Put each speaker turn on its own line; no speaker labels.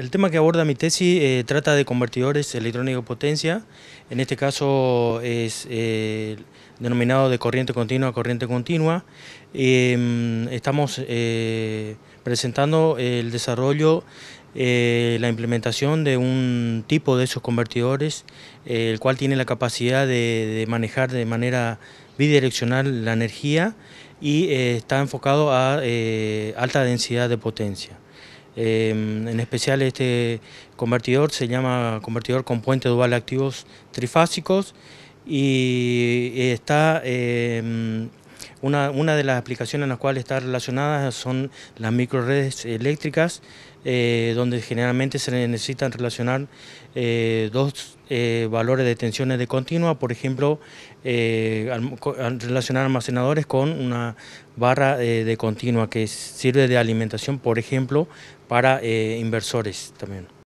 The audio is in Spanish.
El tema que aborda mi tesis eh, trata de convertidores electrónicos de potencia. En este caso es eh, denominado de corriente continua a corriente continua. Em, estamos eh, presentando el desarrollo, la implementación de un tipo de esos convertidores, el cual tiene la capacidad de manejar de manera bidireccional la energía y está enfocado a alta densidad de potencia. Em, en especial este convertidor se llama convertidor con puente dual activos trifásicos y está em, una, una, de las aplicaciones en las cuales está relacionada son las microredes eléctricas, eh, donde generalmente se necesitan relacionar eh, dos eh, valores de tensiones de continua, por ejemplo, relacionar almacenadores con una barra de continua que sirve de alimentación, por ejemplo, para inversores también.